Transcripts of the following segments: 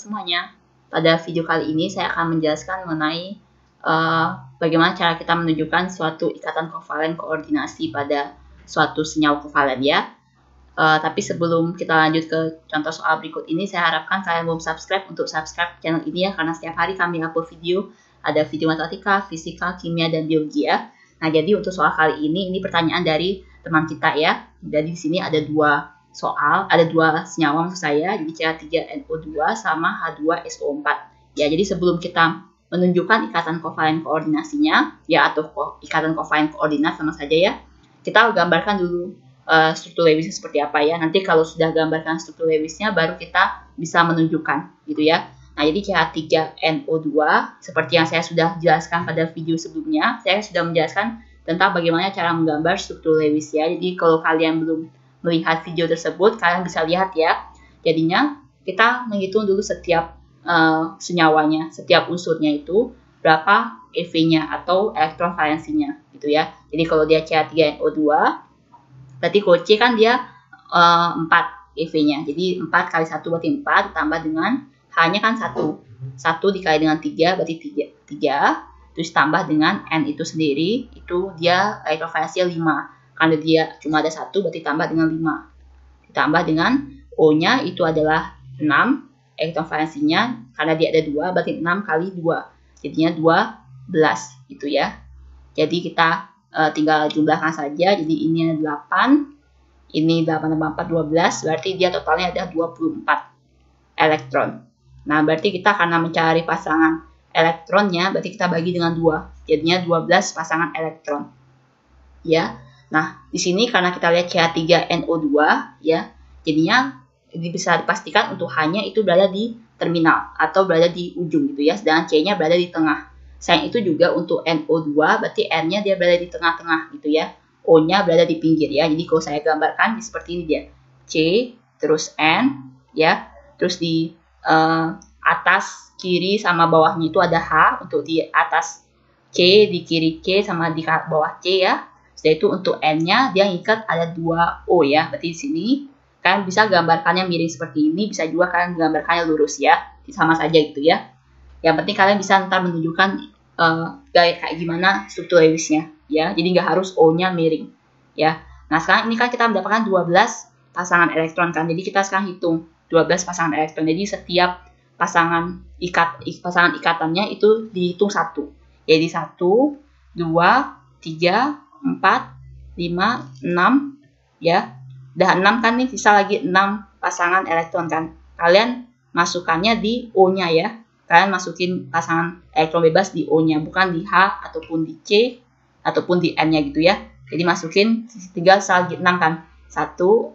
semuanya. Pada video kali ini saya akan menjelaskan mengenai uh, bagaimana cara kita menunjukkan suatu ikatan kovalen koordinasi pada suatu senyawa kovalen ya. Uh, tapi sebelum kita lanjut ke contoh soal berikut ini, saya harapkan kalian belum subscribe untuk subscribe channel ini ya, karena setiap hari kami upload video, ada video matematika, fisika, kimia, dan biologi ya. Nah, jadi untuk soal kali ini, ini pertanyaan dari teman kita ya. Jadi di sini ada dua soal ada dua senyawa maksud saya jadi CH3NO2 sama H2SO4 ya jadi sebelum kita menunjukkan ikatan kovalen koordinasinya ya atau ko ikatan kovalen koordinat sama saja ya kita gambarkan dulu uh, struktur Lewisnya seperti apa ya nanti kalau sudah gambarkan struktur Lewisnya baru kita bisa menunjukkan gitu ya nah jadi CH3NO2 seperti yang saya sudah jelaskan pada video sebelumnya saya sudah menjelaskan tentang bagaimana cara menggambar struktur Lewis ya jadi kalau kalian belum melihat video tersebut kalian bisa lihat ya jadinya kita menghitung dulu setiap uh, senyawanya setiap unsurnya itu berapa EV-nya atau elektron valensinya gitu ya jadi kalau dia ca 3 no 2 berarti kalau C kan dia uh, eh, 4 EV-nya jadi 4 kali 1 berarti 4 tambah dengan H-nya kan 1 1 dikali dengan 3 berarti 3 3 terus tambah dengan N itu sendiri itu dia elektrovalensinya 5 karena dia cuma ada satu berarti tambah dengan 5 ditambah dengan O nya itu adalah 6 valensinya karena dia ada dua berarti 6 kali 2 jadinya 12 gitu ya jadi kita e, tinggal jumlahkan saja jadi ini 8 ini 8 tambah 4 12 berarti dia totalnya ada 24 elektron nah berarti kita karena mencari pasangan elektronnya berarti kita bagi dengan dua jadinya 12 pasangan elektron ya Nah, di sini karena kita lihat CH3NO2 ya, jadinya bisa dipastikan untuk hanya itu berada di terminal atau berada di ujung gitu ya, sedangkan C-nya berada di tengah. Sayang itu juga untuk NO2 berarti N-nya dia berada di tengah-tengah gitu ya. O-nya berada di pinggir ya. Jadi kalau saya gambarkan seperti ini dia. C terus N ya, terus di uh, atas kiri sama bawahnya itu ada H untuk di atas C di kiri C sama di bawah C ya setelah itu untuk N-nya dia ikat ada dua o ya. Berarti di sini kalian bisa gambarkannya miring seperti ini. Bisa juga kalian gambarkannya lurus ya. Sama saja gitu ya. Yang penting kalian bisa ntar menunjukkan uh, gaya kayak gimana struktur Lewisnya ya. Jadi nggak harus O-nya miring ya. Nah sekarang ini kan kita mendapatkan 12 pasangan elektron kan. Jadi kita sekarang hitung 12 pasangan elektron. Jadi setiap pasangan ikat pasangan ikatannya itu dihitung satu. Jadi satu, dua, tiga, 4, 5, 6 ya. Udah 6 kan nih sisa lagi 6 pasangan elektron kan. Kalian masukannya di O-nya ya. Kalian masukin pasangan elektron bebas di O-nya bukan di H ataupun di C ataupun di N-nya gitu ya. Jadi masukin 3 sisa lagi 6 kan. 1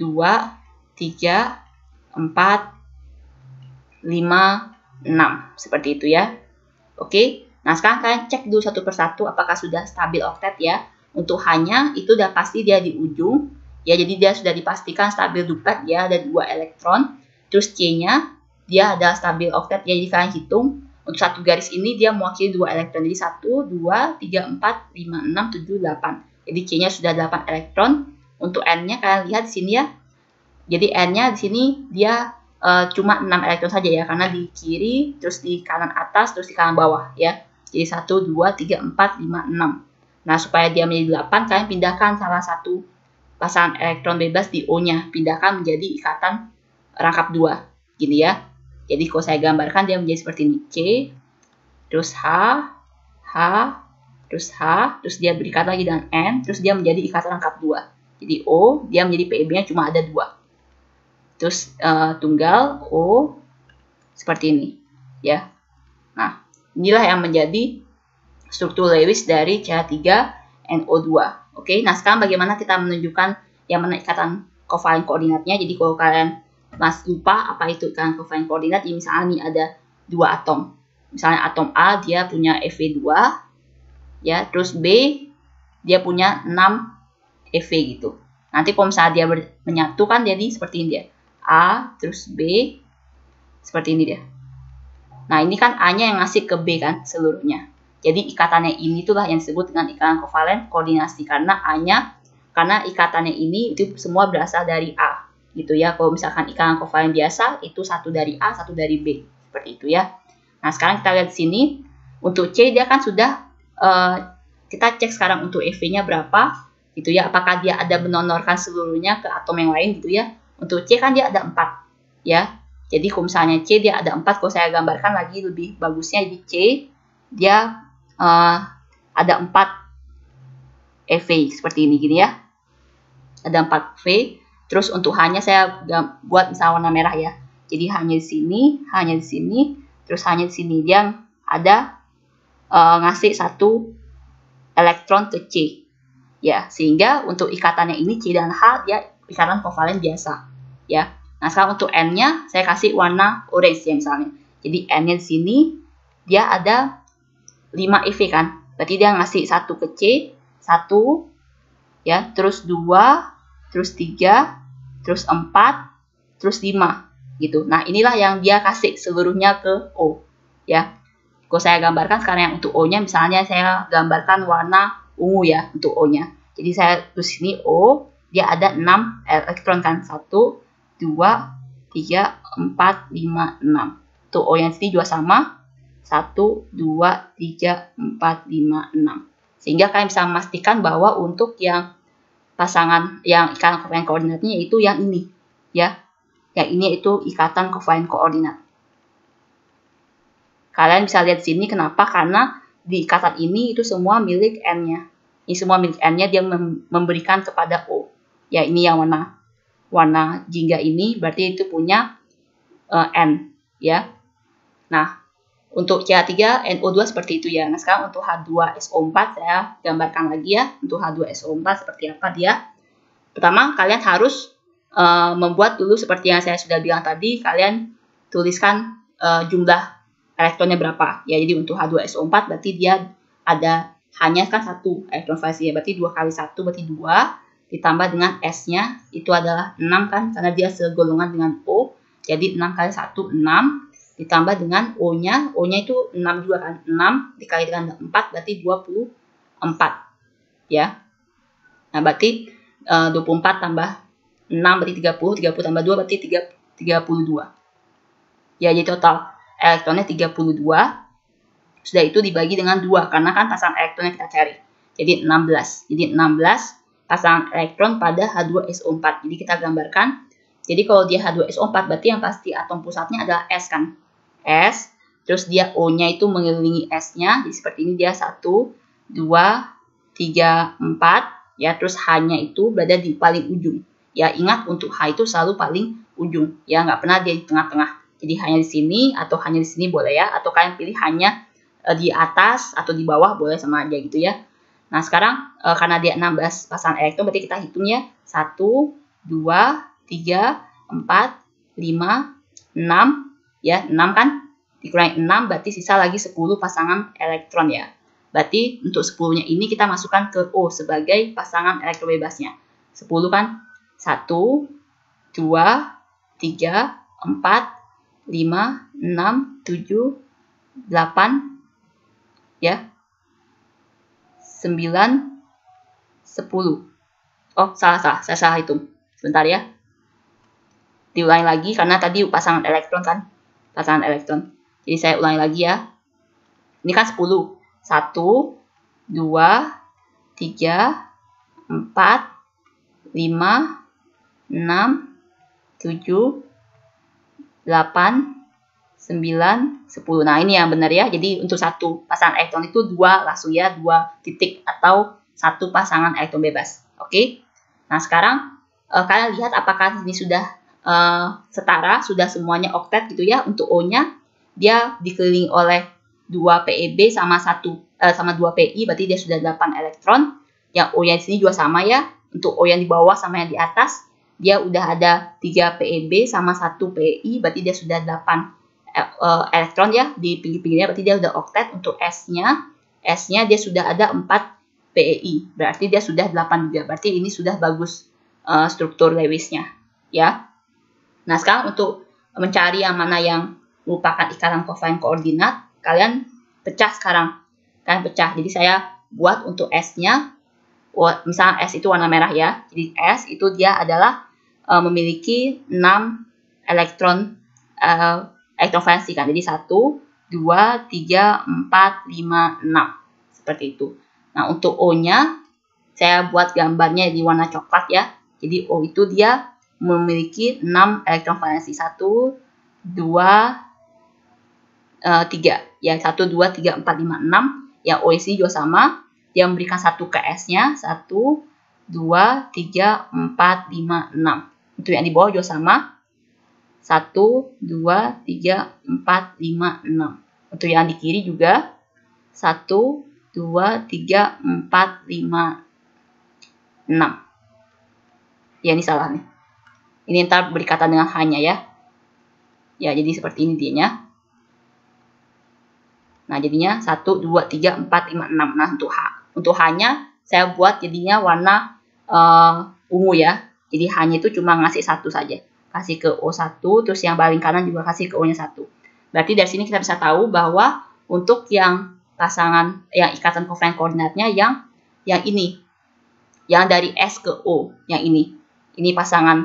2 3 4 5 6 seperti itu ya. Oke. Okay? Nah, sekarang kalian cek dulu satu persatu apakah sudah stabil oktet ya. Untuk hanya itu udah pasti dia di ujung. Ya, jadi dia sudah dipastikan stabil duplet ya, ada dua elektron. Terus C-nya dia ada stabil oktet ya, jadi kalian hitung untuk satu garis ini dia mewakili dua elektron. Jadi 1, 2, 3, 4, 5, 6, 7, 8. Jadi C-nya sudah 8 elektron. Untuk N-nya kalian lihat di sini ya. Jadi N-nya di sini dia uh, cuma 6 elektron saja ya karena di kiri terus di kanan atas terus di kanan bawah ya jadi 1, 2, 3, 4, 5, 6. Nah, supaya dia menjadi 8, kalian pindahkan salah satu pasangan elektron bebas di O-nya. Pindahkan menjadi ikatan rangkap 2. Gini ya. Jadi kalau saya gambarkan dia menjadi seperti ini. C, terus H, H, terus H, terus dia berikat lagi dengan N, terus dia menjadi ikatan rangkap 2. Jadi O, dia menjadi PEB-nya cuma ada 2. Terus uh, tunggal O seperti ini. Ya. Nah, Inilah yang menjadi struktur Lewis dari CH3 NO2. Oke, nah sekarang bagaimana kita menunjukkan yang mana ikatan kovalen koordinatnya. Jadi kalau kalian mas lupa apa itu ikatan kovalen koordinat, ya misalnya ini ada dua atom. Misalnya atom A dia punya Fe2, ya, terus B dia punya 6 Fe gitu. Nanti kalau misalnya dia menyatukan kan jadi seperti ini dia. A terus B seperti ini dia. Nah, ini kan A-nya yang ngasih ke B kan seluruhnya. Jadi ikatannya ini itulah yang disebut dengan ikatan kovalen koordinasi karena A-nya karena ikatannya ini itu semua berasal dari A gitu ya. Kalau misalkan ikatan kovalen biasa itu satu dari A, satu dari B seperti itu ya. Nah, sekarang kita lihat di sini untuk C dia kan sudah uh, kita cek sekarang untuk EV-nya berapa gitu ya. Apakah dia ada menonorkan seluruhnya ke atom yang lain gitu ya. Untuk C kan dia ada empat ya. Jadi kalau misalnya C dia ada 4, kalau saya gambarkan lagi lebih bagusnya di C, dia uh, ada 4 EV seperti ini gini ya. Ada 4 V. Terus untuk hanya saya buat misalnya warna merah ya. Jadi hanya di sini, hanya di sini, terus hanya di sini dia ada uh, ngasih satu elektron ke C. Ya, sehingga untuk ikatannya ini C dan H dia ikatan kovalen biasa. Ya, Nah, sekarang untuk N-nya saya kasih warna orange ya misalnya. Jadi N-nya di sini dia ada 5 EV kan. Berarti dia ngasih 1 ke C, 1, ya, terus 2, terus 3, terus 4, terus 5 gitu. Nah, inilah yang dia kasih seluruhnya ke O ya. Kalau saya gambarkan sekarang yang untuk O-nya misalnya saya gambarkan warna ungu ya untuk O-nya. Jadi saya tulis ini O, dia ada 6 elektron kan, 1, 2, 2, 3, 4, 5, 6. Tuh, O oh, yang sini juga sama. 1, 2, 3, 4, 5, 6. Sehingga kalian bisa memastikan bahwa untuk yang pasangan yang ikatan covarian koordinatnya itu yang ini. Ya, yang ini itu ikatan covarian koordinat. Kalian bisa lihat sini kenapa? Karena di ikatan ini itu semua milik N-nya. Ini semua milik N-nya dia memberikan kepada O. Ya, ini yang warna warna jingga ini berarti itu punya uh, N ya. Nah, untuk c 3 NO2 seperti itu ya. Nah, sekarang untuk H2SO4 saya gambarkan lagi ya untuk H2SO4 seperti apa dia. Pertama, kalian harus uh, membuat dulu seperti yang saya sudah bilang tadi, kalian tuliskan uh, jumlah elektronnya berapa. Ya, jadi untuk H2SO4 berarti dia ada hanya kan satu elektron ya. berarti dua kali satu berarti dua ditambah dengan S-nya itu adalah 6 kan karena dia segolongan dengan O jadi 6 kali 1 6 ditambah dengan O-nya O-nya itu 6 juga kan 6 dikali dengan 4 berarti 24 ya nah berarti e, eh, 24 tambah 6 berarti 30 30 tambah 2 berarti 3, 32 ya jadi total elektronnya 32 sudah itu dibagi dengan 2 karena kan pasang elektronnya kita cari jadi 16 jadi 16 pasangan elektron pada H2SO4. Jadi kita gambarkan. Jadi kalau dia H2SO4 berarti yang pasti atom pusatnya adalah S kan. S, terus dia O-nya itu mengelilingi S-nya. Jadi seperti ini dia 1, 2, 3, 4. Ya, terus H-nya itu berada di paling ujung. Ya, ingat untuk H itu selalu paling ujung. Ya, nggak pernah dia di tengah-tengah. Jadi hanya di sini atau hanya di sini boleh ya. Atau kalian pilih hanya eh, di atas atau di bawah boleh sama aja gitu ya. Nah, sekarang e, karena dia 16 pasangan elektron, berarti kita hitungnya 1, 2, 3, 4, 5, 6, ya, 6 kan? Dikurangi 6, berarti sisa lagi 10 pasangan elektron ya. Berarti untuk 10-nya ini kita masukkan ke O sebagai pasangan elektron bebasnya. 10 kan? 1, 2, 3, 4, 5, 6, 7, 8, ya, 9, 10. Oh, salah, salah. Saya salah hitung. Sebentar ya. Diulangi lagi karena tadi pasangan elektron kan. Pasangan elektron. Jadi saya ulangi lagi ya. Ini kan 10. 1, 2, 3, 4, 5, 6, 7, 8, 9, 10. Nah, ini yang benar ya. Jadi untuk satu pasangan elektron itu dua langsung ya, dua titik atau satu pasangan elektron bebas. Oke. Nah, sekarang uh, kalian lihat apakah ini sudah uh, setara, sudah semuanya oktet gitu ya. Untuk O-nya dia dikelilingi oleh 2 PEB sama 1 eh, sama 2 PI, berarti dia sudah 8 elektron. Yang O-nya di sini juga sama ya. Untuk O yang di bawah sama yang di atas dia udah ada 3 PEB sama 1 PI, berarti dia sudah 8 Eh, elektron ya di pinggir-pinggirnya berarti dia sudah oktet untuk S-nya S-nya dia sudah ada 4 PEI berarti dia sudah 8 juga berarti ini sudah bagus uh, struktur Lewis-nya ya nah sekarang untuk mencari yang mana yang merupakan ikatan cosine koordinat kalian pecah sekarang kalian pecah jadi saya buat untuk S-nya misalnya S itu warna merah ya jadi S itu dia adalah uh, memiliki 6 elektron uh, ekstrovasi eh, kan. Jadi 1, 2, 3, 4, 5, 6. Seperti itu. Nah, untuk O-nya, saya buat gambarnya di warna coklat ya. Jadi O itu dia memiliki 6 elektron valensi. 1, 2, 3. Ya, 1, 2, 3, 4, 5, 6. Ya, O ini juga sama. Dia memberikan 1 ke S-nya. 1, 2, 3, 4, 5, 6. Untuk yang di bawah juga sama 1, 2, 3, 4, 5, 6. Untuk yang di kiri juga 1, 2, 3, 4, 5, 6. Ya, ini salah nih. Ini ntar berikatan dengan hanya ya. Ya, jadi seperti ini dianya. Nah, jadinya 1, 2, 3, 4, 5, 6. Nah, untuk, H, untuk hanya saya buat jadinya warna uh, ungu ya. Jadi hanya itu cuma ngasih satu saja kasih ke O1, terus yang paling kanan juga kasih ke O-nya 1. Berarti dari sini kita bisa tahu bahwa untuk yang pasangan, yang ikatan kovalen koordinatnya yang yang ini, yang dari S ke O, yang ini. Ini pasangan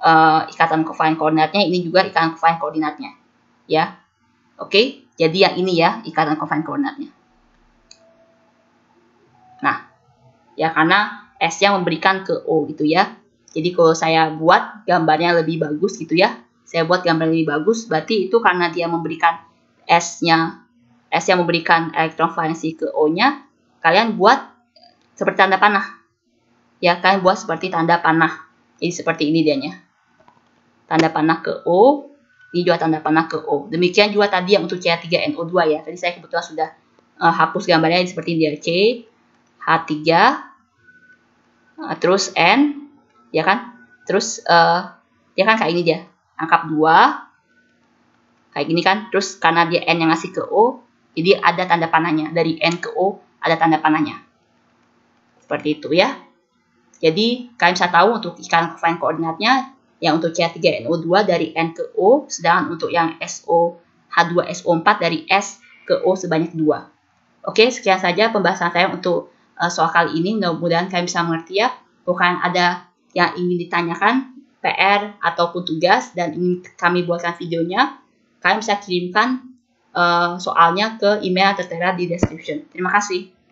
uh, ikatan kovalen koordinatnya, ini juga ikatan kovalen koordinatnya. Ya, oke. Okay? Jadi yang ini ya, ikatan kovalen koordinatnya. Nah, ya karena S yang memberikan ke O gitu ya. Jadi kalau saya buat gambarnya lebih bagus gitu ya, saya buat gambar lebih bagus, berarti itu karena dia memberikan S-nya, S yang memberikan elektron valensi ke O-nya, kalian buat seperti tanda panah. Ya, kalian buat seperti tanda panah. Jadi seperti ini dianya. Tanda panah ke O, ini juga tanda panah ke O. Demikian juga tadi yang untuk C3NO2 ya. Tadi saya kebetulan sudah uh, hapus gambarnya seperti ini dia C, H3, uh, eh, terus N, ya kan? Terus uh, eh, dia ya kan kayak ini dia, angkat dua, kayak gini kan. Terus karena dia n yang ngasih ke o, jadi ada tanda panahnya dari n ke o ada tanda panahnya. Seperti itu ya. Jadi kalian bisa tahu untuk ikan find koordinatnya yang untuk c 3 no 2 dari N ke O, sedangkan untuk yang SO H2SO4 dari S ke O sebanyak 2. Oke, sekian saja pembahasan saya untuk eh, soal kali ini. Mudah-mudahan kalian bisa mengerti ya. Bukan ada yang ingin ditanyakan, PR ataupun tugas dan ingin kami buatkan videonya, kalian bisa kirimkan uh, soalnya ke email tertera di description. Terima kasih.